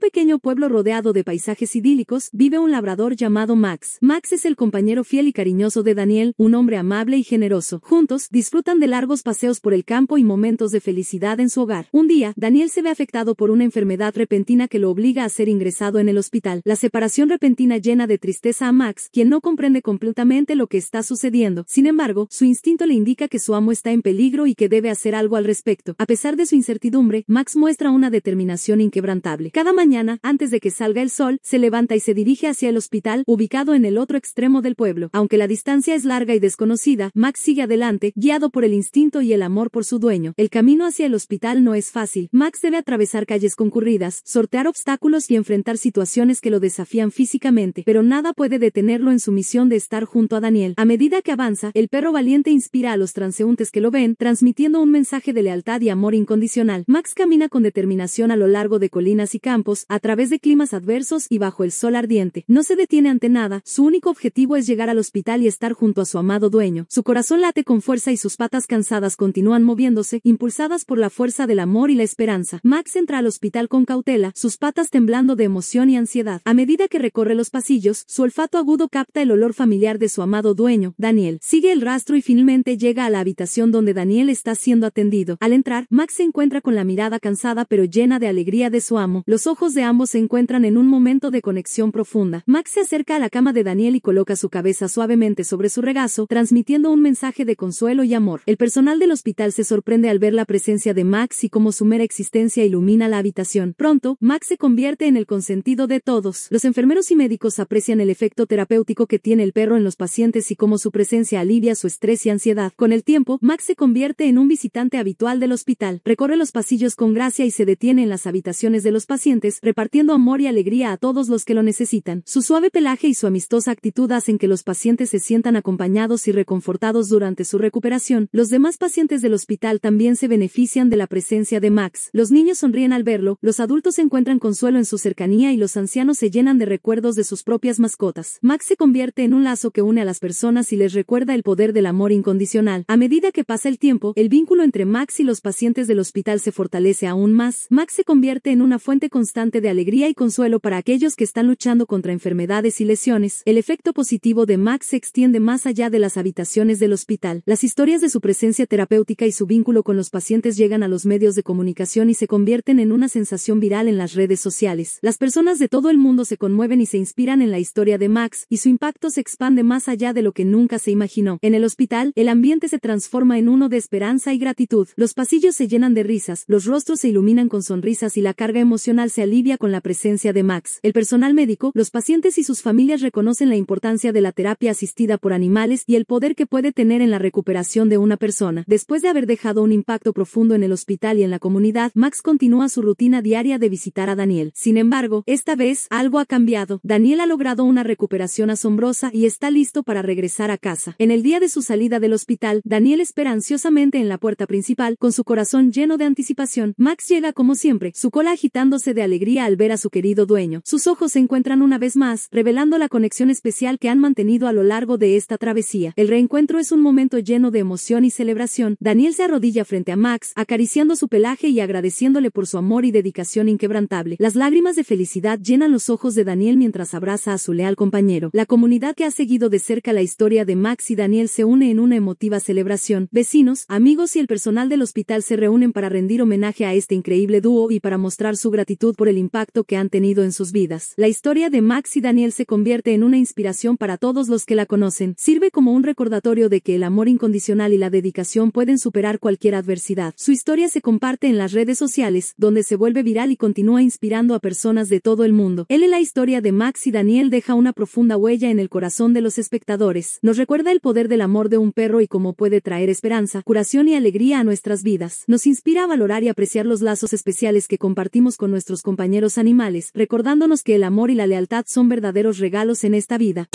pequeño pueblo rodeado de paisajes idílicos, vive un labrador llamado Max. Max es el compañero fiel y cariñoso de Daniel, un hombre amable y generoso. Juntos, disfrutan de largos paseos por el campo y momentos de felicidad en su hogar. Un día, Daniel se ve afectado por una enfermedad repentina que lo obliga a ser ingresado en el hospital. La separación repentina llena de tristeza a Max, quien no comprende completamente lo que está sucediendo. Sin embargo, su instinto le indica que su amo está en peligro y que debe hacer algo al respecto. A pesar de su incertidumbre, Max muestra una determinación inquebrantable. Cada mañana mañana, antes de que salga el sol, se levanta y se dirige hacia el hospital, ubicado en el otro extremo del pueblo. Aunque la distancia es larga y desconocida, Max sigue adelante, guiado por el instinto y el amor por su dueño. El camino hacia el hospital no es fácil. Max debe atravesar calles concurridas, sortear obstáculos y enfrentar situaciones que lo desafían físicamente, pero nada puede detenerlo en su misión de estar junto a Daniel. A medida que avanza, el perro valiente inspira a los transeúntes que lo ven, transmitiendo un mensaje de lealtad y amor incondicional. Max camina con determinación a lo largo de colinas y campos, a través de climas adversos y bajo el sol ardiente. No se detiene ante nada, su único objetivo es llegar al hospital y estar junto a su amado dueño. Su corazón late con fuerza y sus patas cansadas continúan moviéndose, impulsadas por la fuerza del amor y la esperanza. Max entra al hospital con cautela, sus patas temblando de emoción y ansiedad. A medida que recorre los pasillos, su olfato agudo capta el olor familiar de su amado dueño, Daniel. Sigue el rastro y finalmente llega a la habitación donde Daniel está siendo atendido. Al entrar, Max se encuentra con la mirada cansada pero llena de alegría de su amo. Los ojos de ambos se encuentran en un momento de conexión profunda. Max se acerca a la cama de Daniel y coloca su cabeza suavemente sobre su regazo, transmitiendo un mensaje de consuelo y amor. El personal del hospital se sorprende al ver la presencia de Max y cómo su mera existencia ilumina la habitación. Pronto, Max se convierte en el consentido de todos. Los enfermeros y médicos aprecian el efecto terapéutico que tiene el perro en los pacientes y cómo su presencia alivia su estrés y ansiedad. Con el tiempo, Max se convierte en un visitante habitual del hospital. Recorre los pasillos con gracia y se detiene en las habitaciones de los pacientes, repartiendo amor y alegría a todos los que lo necesitan. Su suave pelaje y su amistosa actitud hacen que los pacientes se sientan acompañados y reconfortados durante su recuperación. Los demás pacientes del hospital también se benefician de la presencia de Max. Los niños sonríen al verlo, los adultos encuentran consuelo en su cercanía y los ancianos se llenan de recuerdos de sus propias mascotas. Max se convierte en un lazo que une a las personas y les recuerda el poder del amor incondicional. A medida que pasa el tiempo, el vínculo entre Max y los pacientes del hospital se fortalece aún más. Max se convierte en una fuente constante de alegría y consuelo para aquellos que están luchando contra enfermedades y lesiones, el efecto positivo de Max se extiende más allá de las habitaciones del hospital. Las historias de su presencia terapéutica y su vínculo con los pacientes llegan a los medios de comunicación y se convierten en una sensación viral en las redes sociales. Las personas de todo el mundo se conmueven y se inspiran en la historia de Max, y su impacto se expande más allá de lo que nunca se imaginó. En el hospital, el ambiente se transforma en uno de esperanza y gratitud. Los pasillos se llenan de risas, los rostros se iluminan con sonrisas y la carga emocional se con la presencia de Max. El personal médico, los pacientes y sus familias reconocen la importancia de la terapia asistida por animales y el poder que puede tener en la recuperación de una persona. Después de haber dejado un impacto profundo en el hospital y en la comunidad, Max continúa su rutina diaria de visitar a Daniel. Sin embargo, esta vez, algo ha cambiado. Daniel ha logrado una recuperación asombrosa y está listo para regresar a casa. En el día de su salida del hospital, Daniel espera ansiosamente en la puerta principal, con su corazón lleno de anticipación. Max llega como siempre, su cola agitándose de alegría al ver a su querido dueño. Sus ojos se encuentran una vez más, revelando la conexión especial que han mantenido a lo largo de esta travesía. El reencuentro es un momento lleno de emoción y celebración. Daniel se arrodilla frente a Max, acariciando su pelaje y agradeciéndole por su amor y dedicación inquebrantable. Las lágrimas de felicidad llenan los ojos de Daniel mientras abraza a su leal compañero. La comunidad que ha seguido de cerca la historia de Max y Daniel se une en una emotiva celebración. Vecinos, amigos y el personal del hospital se reúnen para rendir homenaje a este increíble dúo y para mostrar su gratitud por el impacto que han tenido en sus vidas. La historia de Max y Daniel se convierte en una inspiración para todos los que la conocen. Sirve como un recordatorio de que el amor incondicional y la dedicación pueden superar cualquier adversidad. Su historia se comparte en las redes sociales, donde se vuelve viral y continúa inspirando a personas de todo el mundo. Él en la historia de Max y Daniel deja una profunda huella en el corazón de los espectadores. Nos recuerda el poder del amor de un perro y cómo puede traer esperanza, curación y alegría a nuestras vidas. Nos inspira a valorar y apreciar los lazos especiales que compartimos con nuestros compañeros compañeros animales, recordándonos que el amor y la lealtad son verdaderos regalos en esta vida.